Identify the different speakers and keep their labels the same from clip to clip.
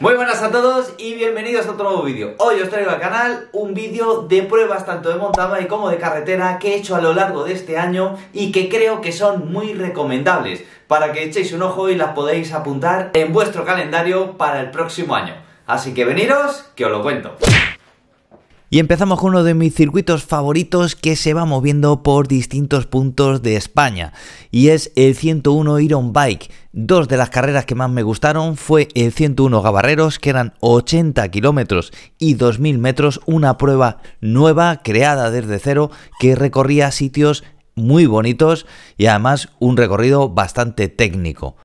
Speaker 1: Muy buenas a todos y bienvenidos a otro nuevo vídeo. Hoy os traigo al canal un vídeo de pruebas tanto de montada y como de carretera que he hecho a lo largo de este año y que creo que son muy recomendables para que echéis un ojo y las podéis apuntar en vuestro calendario para el próximo año. Así que veniros que os lo cuento. Y empezamos con uno de mis circuitos favoritos que se va moviendo por distintos puntos de España y es el 101 Iron Bike. Dos de las carreras que más me gustaron fue el 101 Gabarreros, que eran 80 kilómetros y 2000 metros, una prueba nueva creada desde cero que recorría sitios muy bonitos y además un recorrido bastante técnico.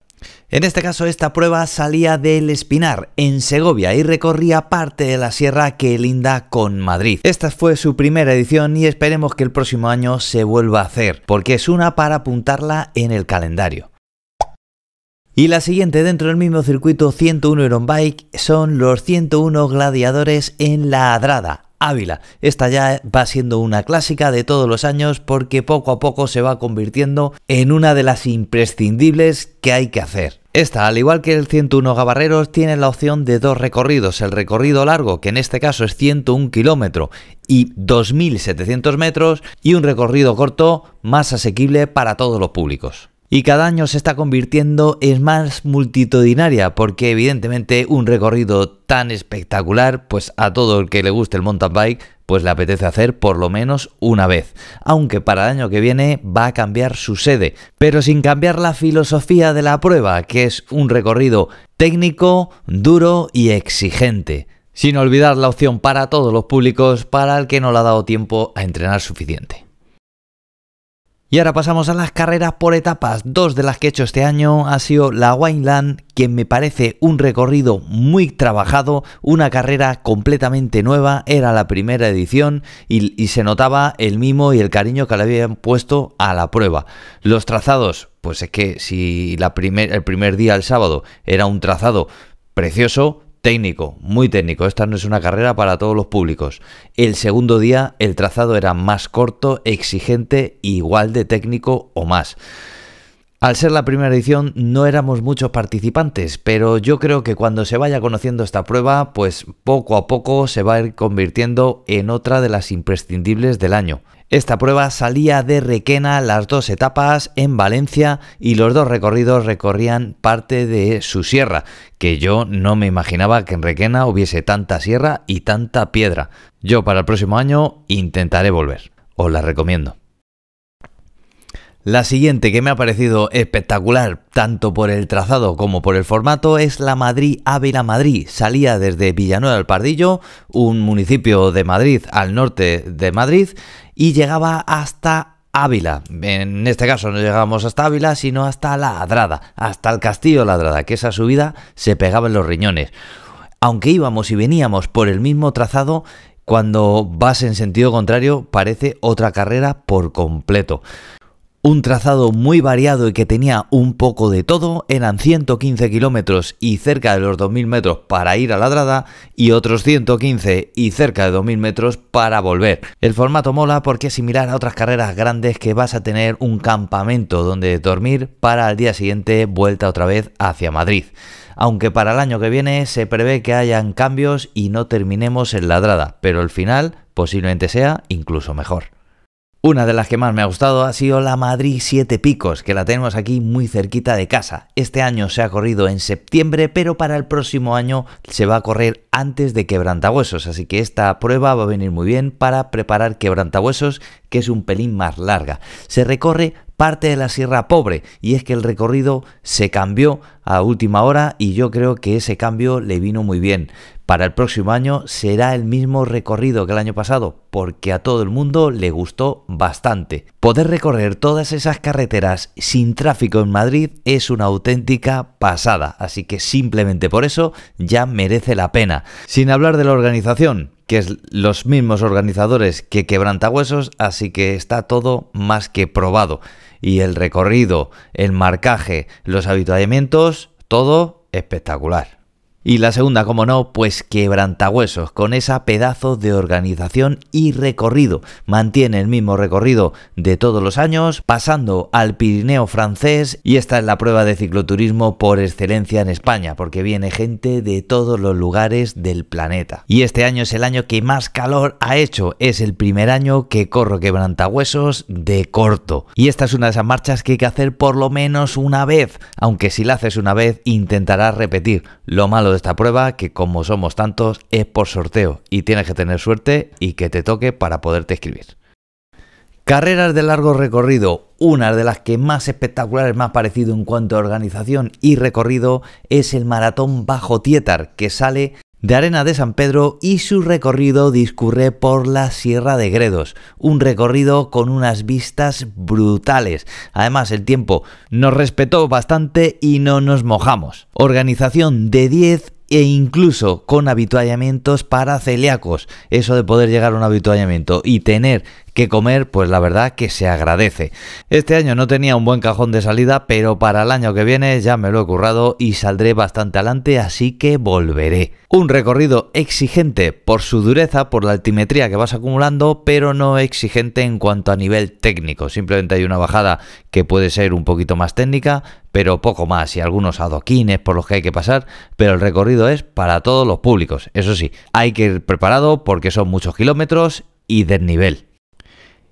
Speaker 1: En este caso, esta prueba salía del Espinar, en Segovia, y recorría parte de la sierra que linda con Madrid. Esta fue su primera edición y esperemos que el próximo año se vuelva a hacer, porque es una para apuntarla en el calendario. Y la siguiente dentro del mismo circuito 101 Iron Bike son los 101 gladiadores en la Adrada, Ávila. Esta ya va siendo una clásica de todos los años porque poco a poco se va convirtiendo en una de las imprescindibles que hay que hacer. Esta, al igual que el 101 Gabarreros, tiene la opción de dos recorridos. El recorrido largo, que en este caso es 101 km y 2.700 metros, y un recorrido corto más asequible para todos los públicos y cada año se está convirtiendo en más multitudinaria porque evidentemente un recorrido tan espectacular pues a todo el que le guste el mountain bike pues le apetece hacer por lo menos una vez, aunque para el año que viene va a cambiar su sede, pero sin cambiar la filosofía de la prueba, que es un recorrido técnico, duro y exigente. Sin olvidar la opción para todos los públicos para el que no le ha dado tiempo a entrenar suficiente. Y ahora pasamos a las carreras por etapas. Dos de las que he hecho este año ha sido la Wineland, que me parece un recorrido muy trabajado, una carrera completamente nueva, era la primera edición y, se notaba el mimo y el cariño que le habían puesto a la prueba. Los trazados, pues es que si el primer día, el sábado, era un trazado precioso, Técnico, muy técnico. Esta no es una carrera para todos los públicos. El segundo día el trazado era más corto, exigente, igual de técnico o más. Al ser la primera edición no éramos muchos participantes, pero yo creo que cuando se vaya conociendo esta prueba, pues poco a poco se va a ir convirtiendo en otra de las imprescindibles del año. Esta prueba salía de Requena las dos etapas en Valencia y los dos recorridos recorrían parte de su sierra, que yo no me imaginaba que en Requena hubiese tanta sierra y tanta piedra. Yo para el próximo año intentaré volver, os la recomiendo. La siguiente que me ha parecido espectacular, tanto por el trazado como por el formato, es la Madrid Ávila Madrid. Salía desde Villanueva del Pardillo, un municipio de Madrid al norte de Madrid, y llegaba hasta Ávila. En este caso no llegamos hasta Ávila, sino hasta la Adrada, hasta el Castillo La Adrada, que esa subida se pegaba en los riñones. Aunque íbamos y veníamos por el mismo trazado, cuando vas en sentido contrario parece otra carrera por completo. Un trazado muy variado y que tenía un poco de todo, eran 115 kilómetros y cerca de los 2.000 metros para ir a Ladrada y otros 115 y cerca de 2.000 metros para volver. El formato mola porque es similar a otras carreras grandes que vas a tener un campamento donde dormir para al día siguiente vuelta otra vez hacia Madrid. Aunque para el año que viene se prevé que hayan cambios y no terminemos en Ladrada, pero el final posiblemente sea incluso mejor. Una de las que más me ha gustado ha sido la Madrid Siete Picos, que la tenemos aquí muy cerquita de casa. Este año se ha corrido en septiembre, pero para el próximo año se va a correr antes de quebrantahuesos, así que esta prueba va a venir muy bien para preparar quebrantahuesos, que es un pelín más larga. Se recorre parte de la Sierra Pobre y es que el recorrido se cambió a última hora y yo creo que ese cambio le vino muy bien. Para el próximo año será el mismo recorrido que el año pasado, porque a todo el mundo le gustó bastante. Poder recorrer todas esas carreteras sin tráfico en Madrid es una auténtica pasada, así que simplemente por eso ya merece la pena. Sin hablar de la organización, que es los mismos organizadores que Quebrantahuesos, así que está todo más que probado. Y el recorrido, el marcaje, los habituallamientos, todo espectacular. Y la segunda, como no, pues quebrantahuesos, con esa pedazo de organización y recorrido. Mantiene el mismo recorrido de todos los años, pasando al Pirineo francés, y esta es la prueba de cicloturismo por excelencia en España, porque viene gente de todos los lugares del planeta. Y este año es el año que más calor ha hecho, es el primer año que corro quebrantahuesos de corto. Y esta es una de esas marchas que hay que hacer por lo menos una vez, aunque si la haces una vez intentarás repetir. Lo malo esta prueba, que como somos tantos, es por sorteo y tienes que tener suerte y que te toque para poderte escribir. Carreras de largo recorrido, una de las que más espectaculares me ha parecido en cuanto a organización y recorrido es el Maratón Bajo Tietar, que sale de Arena de San Pedro y su recorrido discurre por la Sierra de Gredos, un recorrido con unas vistas brutales. Además, el tiempo nos respetó bastante y no nos mojamos. Organización de 10 e incluso con habituallamientos para celíacos. Eso de poder llegar a un habituallamiento y tener que comer, pues la verdad que se agradece. Este año no tenía un buen cajón de salida, pero para el año que viene ya me lo he currado y saldré bastante adelante, así que volveré. Un recorrido exigente por su dureza, por la altimetría que vas acumulando, pero no exigente en cuanto a nivel técnico. Simplemente hay una bajada que puede ser un poquito más técnica, pero poco más y algunos adoquines por los que hay que pasar, pero el recorrido es para todos los públicos. Eso sí, hay que ir preparado porque son muchos kilómetros y desnivel.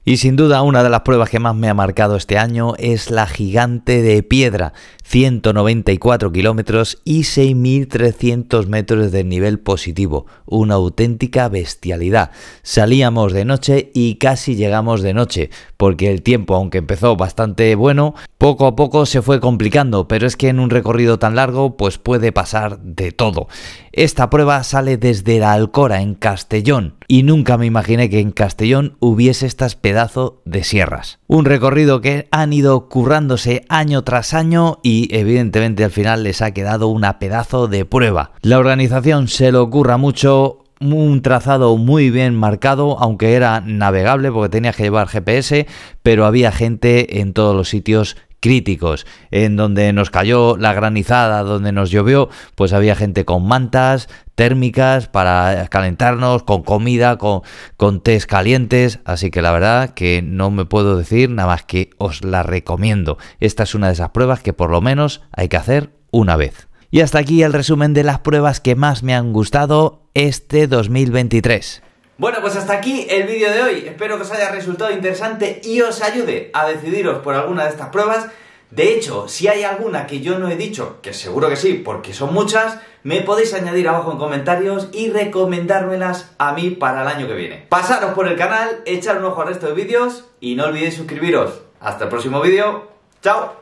Speaker 1: Y sin duda una de las pruebas que más me ha marcado este año es la gigante de piedra 194 kilómetros y 6.300 metros de nivel positivo. Una auténtica bestialidad. Salíamos de noche y casi llegamos de noche, porque el tiempo, aunque empezó bastante bueno, poco a poco se fue complicando, pero es que en un recorrido tan largo pues puede pasar de todo. Esta prueba sale desde la Alcora, en Castellón, y nunca me imaginé que en Castellón hubiese estas pedazos de sierras. Un recorrido que han ido currándose año tras año y y evidentemente al final les ha quedado una pedazo de prueba. La organización se le ocurra mucho, un trazado muy bien marcado, aunque era navegable porque tenía que llevar GPS, pero había gente en todos los sitios críticos. En donde nos cayó la granizada, donde nos llovió, pues había gente con mantas térmicas para calentarnos, con comida, con, con tés calientes. Así que la verdad que no me puedo decir nada más que os la recomiendo. Esta es una de esas pruebas que por lo menos hay que hacer una vez. Y hasta aquí el resumen de las pruebas que más me han gustado este 2023. Bueno, pues hasta aquí el vídeo de hoy. Espero que os haya resultado interesante y os ayude a decidiros por alguna de estas pruebas. De hecho, si hay alguna que yo no he dicho, que seguro que sí, porque son muchas, me podéis añadir abajo en comentarios y recomendármelas a mí para el año que viene. Pasaros por el canal, echar un ojo al resto de vídeos y no olvidéis suscribiros. Hasta el próximo vídeo. ¡Chao!